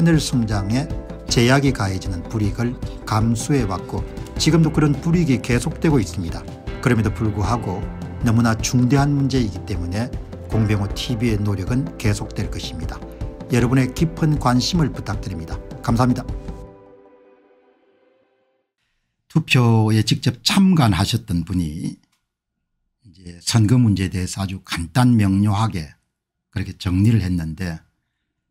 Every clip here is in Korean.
하늘 성장에 제약이 가해지는 불이익을 감수해왔고 지금도 그런 불이익이 계속되고 있습니다. 그럼에도 불구하고 너무나 중대한 문제이기 때문에 공병호 TV의 노력은 계속될 것입니다. 여러분의 깊은 관심을 부탁드립니다. 감사합니다. 투표에 직접 참관하셨던 분이 이제 선거 문제에 대해서 아주 간단 명료하게 그렇게 정리를 했는데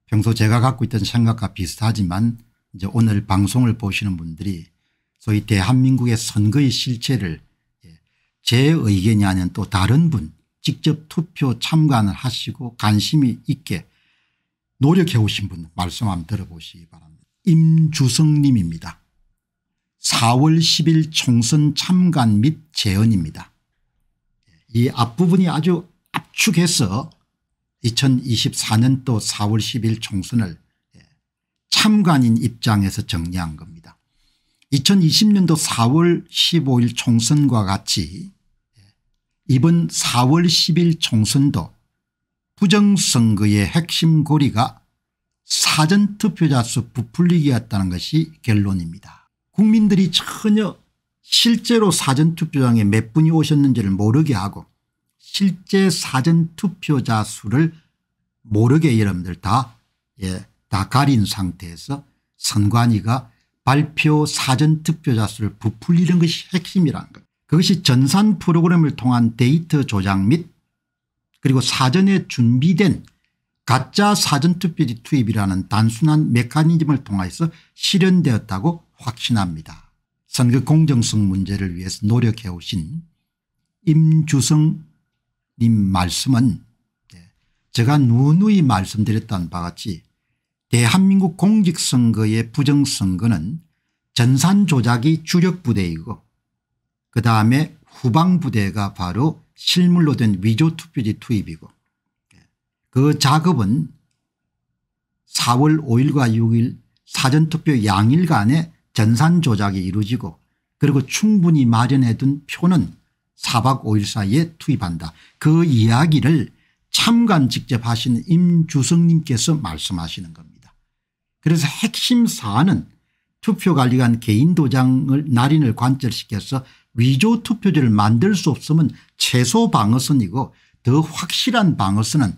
평소 제가 갖고 있던 생각과 비슷하지만 이제 오늘 방송을 보시는 분들이 소위 대한민국의 선거의 실체를 예, 제 의견이 아닌 또 다른 분 직접 투표 참관을 하시고 관심이 있게 노력해 오신 분 말씀 한번 들어보시기 바랍니다. 임주성 님입니다. 4월 10일 총선 참관 및 재연입니다. 예, 이 앞부분이 아주 압축해서 2024년 도 4월 10일 총선을 예, 참관인 입장에서 정리한 겁니다. 2020년도 4월 15일 총선과 같이 예, 이번 4월 10일 총선도 부정선거의 핵심 고리가 사전투표자 수 부풀리기였다는 것이 결론입니다. 국민들이 전혀 실제로 사전투표장에 몇 분이 오셨는지를 모르게 하고 실제 사전 투표자 수를 모르게 여러분들 다, 예, 다 가린 상태에서 선관위가 발표 사전 투표자 수를 부풀리는 것이 핵심이란 것. 그것이 전산 프로그램을 통한 데이터 조작 및 그리고 사전에 준비된 가짜 사전투표지 투입이라는 단순한 메커니즘을 통해서 실현되었다고 확신합니다. 선거 공정성 문제를 위해서 노력해 오신 임주성 님 네 말씀은 네. 제가 누누이 말씀드렸던 바 같이 대한민국 공직선거의 부정선거는 전산조작이 주력부대이고 그다음에 후방부대가 바로 실물로 된 위조투표지 투입이고 네. 그 작업은 4월 5일과 6일 사전투표 양일간에 전산조작이 이루어지고 그리고 충분히 마련해둔 표는 4박 5일 사이에 투입한다. 그 이야기를 참관 직접 하신 임주성님께서 말씀하시는 겁니다. 그래서 핵심 사안은 투표관리관 개인 도장을 날인을 관철시켜서 위조 투표지를 만들 수 없으면 최소 방어선이고 더 확실한 방어선은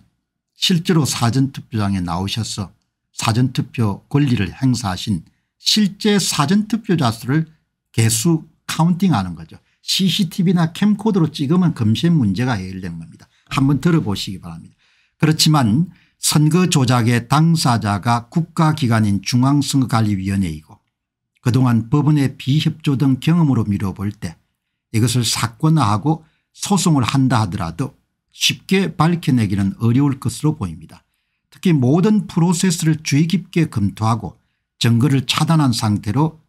실제로 사전투표장에 나오셔서 사전투표 권리를 행사하신 실제 사전투표자 수를 개수 카운팅하는 거죠. CCTV나 캠코더로 찍으면 검색 문제가 해결된 겁니다. 한번 들어보시기 바랍니다. 그렇지만 선거 조작의 당사자가 국가기관인 중앙선거관리위원회이고 그동안 법원의 비협조 등 경험으로 미뤄볼 때 이것을 사건화하고 소송을 한다 하더라도 쉽게 밝혀내기는 어려울 것으로 보입니다. 특히 모든 프로세스를 주의 깊게 검토하고 증거를 차단한 상태로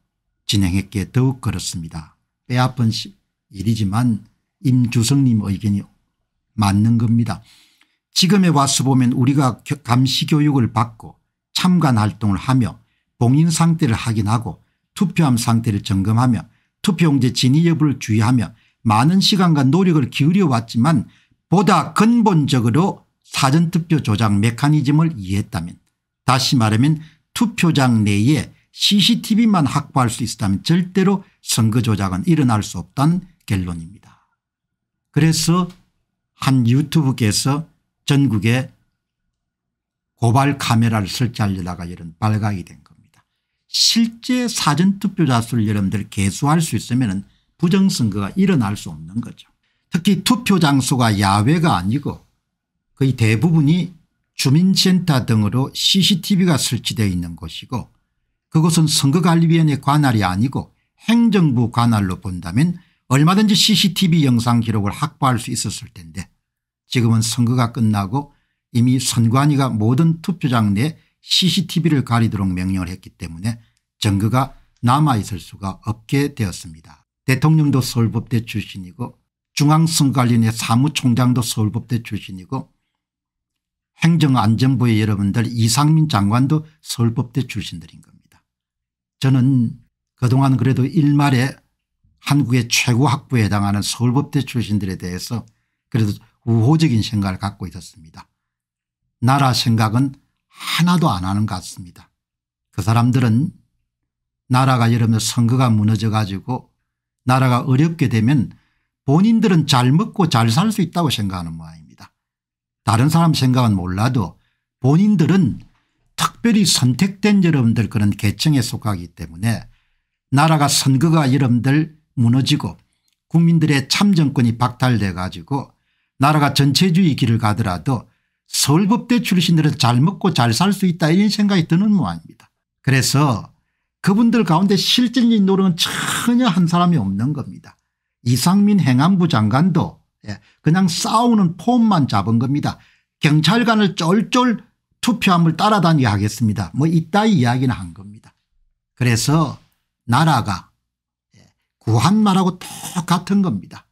진행했기에 더욱 그렇습니다. 빼앗은 일이지만 임주성님 의견이 맞는 겁니다. 지금에 와서 보면 우리가 감시 교육을 받고 참관 활동을 하며 봉인 상태를 확인하고 투표함 상태를 점검하며 투표용지 진위 여부를 주의하며 많은 시간과 노력을 기울여 왔지만 보다 근본적으로 사전투표 조작 메커니즘을 이해했다면 다시 말하면 투표장 내에 CCTV만 확보할 수있다면 절대로 선거 조작은 일어날 수 없다는 결론입니다. 그래서 한 유튜브께서 전국에 고발 카메라를 설치하려다가 이런 발각이 된 겁니다. 실제 사전투표자 수를 여러분들 개수할 수 있으면 부정선거가 일어날 수 없는 거죠. 특히 투표 장소가 야외가 아니고 거의 대부분이 주민센터 등으로 cctv가 설치되어 있는 곳이고 그것은 선거관리위원회 관할이 아니고 행정부 관할로 본다면 얼마든지 CCTV 영상 기록을 확보할 수 있었을 텐데 지금은 선거가 끝나고 이미 선관위가 모든 투표장 내 CCTV를 가리도록 명령을 했기 때문에 증거가 남아있을 수가 없게 되었습니다. 대통령도 서울법대 출신이고 중앙선관리위회 사무총장도 서울법대 출신이고 행정안전부의 여러분들 이상민 장관도 서울법대 출신들인 겁니다. 저는 그동안 그래도 일말에 한국의 최고 학부에 해당하는 서울법대 출신들에 대해서 그래도 우호적인 생각을 갖고 있었습니다. 나라 생각은 하나도 안 하는 것 같습니다. 그 사람들은 나라가 여러분 선거가 무너져 가지고 나라가 어렵게 되면 본인들은 잘 먹고 잘 살 수 있다고 생각하는 모양입니다. 다른 사람 생각은 몰라도 본인들은 특별히 선택된 여러분들 그런 계층에 속하기 때문에 나라가 선거가 여러분들 무너지고 국민들의 참정권이 박탈돼 가지고 나라가 전체주의 길을 가더라도 서울법대 출신들은 잘 먹고 잘 살 수 있다 이런 생각이 드는 모양입니다. 그래서 그분들 가운데 실질적인 노력은 전혀 한 사람이 없는 겁니다. 이상민 행안부 장관도 예, 그냥 싸우는 폼만 잡은 겁니다. 경찰관을 쫄쫄 투표함을 따라다니게 하겠습니다. 뭐이따 이야기는 한 겁니다. 그래서 나라가 구한말하고 똑같은 겁니다.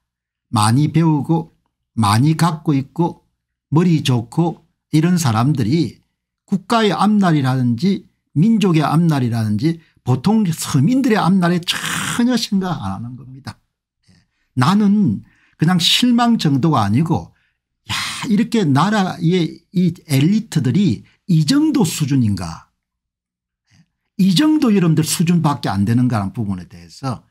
많이 배우고 많이 갖고 있고 머리 좋고 이런 사람들이 국가의 앞날이라든지 민족의 앞날이라든지 보통 서민들의 앞날에 전혀 생각 안 하는 겁니다. 예. 나는 그냥 실망 정도가 아니고 야 이렇게 나라의 이 엘리트들이 이 정도 수준인가 예. 이 정도 여러분들 수준밖에 안 되는가 하는 부분에 대해서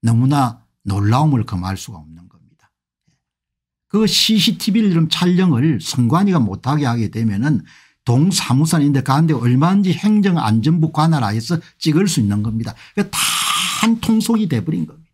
너무나 놀라움을 금할 수가 없는 겁니다. 그 CCTV 촬영을 선관위가 못하게 하게 되면은 동사무소인데 가는데 그 얼마인지 행정안전부 관할 하에서 찍을 수 있는 겁니다. 다한 통속이 돼버린 겁니다.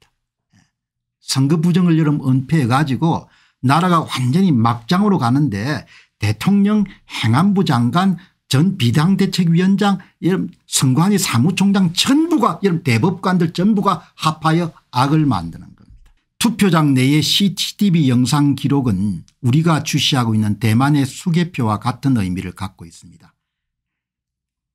선거 부정을 여름 은폐해 가지고 나라가 완전히 막장으로 가는데 대통령 행안부 장관 전 비당대책위원장 이 선관위 사무총장 전부가 이런 대법관들 전부가 합하여 악을 만드는 겁니다. 투표장 내의 CCTV 영상 기록은 우리가 주시하고 있는 대만의 수개표와 같은 의미를 갖고 있습니다.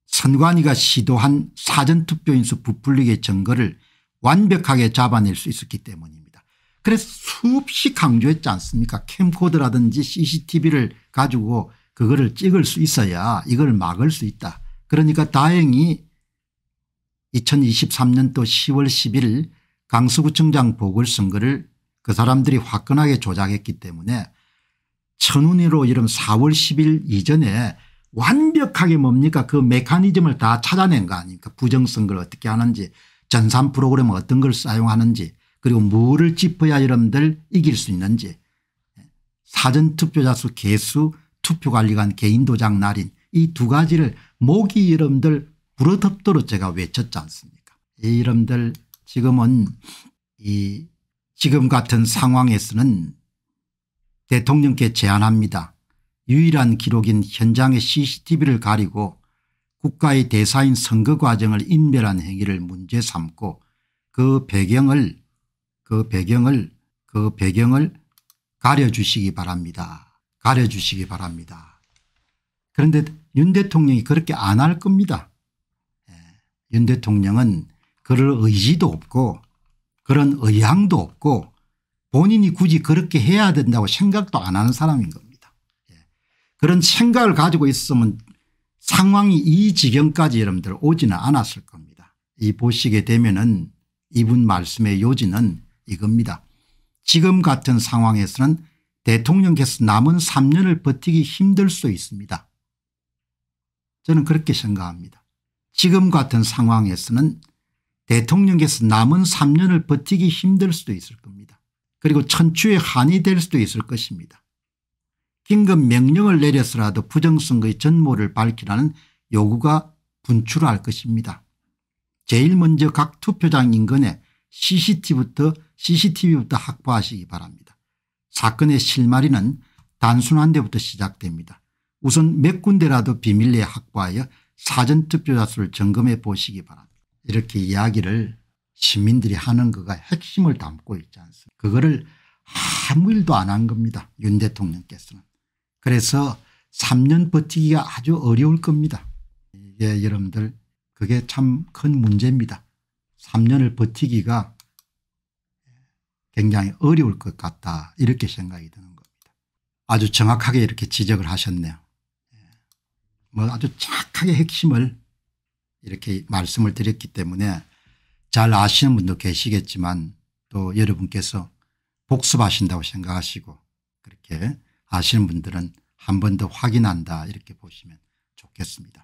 선관위가 시도한 사전투표인수 부풀리기의 증거를 완벽하게 잡아낼 수 있었기 때문입니다. 그래서 수없이 강조했지 않습니까 캠코드라든지 cctv를 가지고 그거를 찍을 수 있어야 이걸 막을 수 있다. 그러니까 다행히 2023년도 10월 11일 강서구청장 보궐선거를 그 사람들이 화끈하게 조작했기 때문에 천운이로 이름 4월 10일 이전에 완벽하게 뭡니까 그 메커니즘을 다 찾아낸 거 아닙니까 부정선거를 어떻게 하는지 전산 프로그램 어떤 걸 사용하는지 그리고 뭐를 짚어야 여러분들 이길 수 있는지 사전투표자 수 개수 투표관리관 개인도장 날인 이 두 가지를 모기 이름들 불어덮도록 제가 외쳤지 않습니까 이 이름들 지금은 이 지금 같은 상황에서는 대통령께 제안합니다. 유일한 기록인 현장의 cctv를 가리고 국가의 대사인 선거 과정을 인멸한 행위를 문제 삼고 그 배경을 그 배경을 그 배경을 가려주시기 바랍니다. 가려주시기 바랍니다. 그런데 윤 대통령이 그렇게 안 할 겁니다. 예, 윤 대통령은 그럴 의지도 없고 그런 의향도 없고 본인이 굳이 그렇게 해야 된다고 생각도 안 하는 사람인 겁니다. 예, 그런 생각을 가지고 있으면 상황이 이 지경까지 여러분들 오지는 않았을 겁니다. 이 보시게 되면은 이분 말씀의 요지는 이겁니다. 지금 같은 상황에서는 대통령께서 남은 3년을 버티기 힘들 수 있습니다. 저는 그렇게 생각합니다. 지금 같은 상황에서는 대통령께서 남은 3년을 버티기 힘들 수도 있을 겁니다. 그리고 천추의 한이 될 수도 있을 것입니다. 긴급 명령을 내려서라도 부정선거의 전모를 밝히라는 요구가 분출할 것입니다. 제일 먼저 각 투표장 인근에 CCTV부터, CCTV부터 확보하시기 바랍니다. 사건의 실마리는 단순한 데부터 시작됩니다. 우선 몇 군데라도 비밀리에 확보하여 사전투표자 수를 점검해 보시기 바랍니다. 이렇게 이야기를 시민들이 하는 거가 핵심을 담고 있지 않습니까 그거를 아무 일도 안 한 겁니다. 윤 대통령께서는. 그래서 3년 버티기가 아주 어려울 겁니다. 이게 예, 여러분들 그게 참 큰 문제입니다. 3년을 버티기가 굉장히 어려울 것 같다 이렇게 생각이 드는 겁니다. 아주 정확하게 이렇게 지적을 하셨네요. 예. 뭐 아주 착하게 핵심을 이렇게 말씀을 드렸기 때문에 잘 아시는 분도 계시겠지만 또 여러분께서 복습하신다고 생각하시고 그렇게 아시는 분들은 한 번 더 확인한다 이렇게 보시면 좋겠습니다.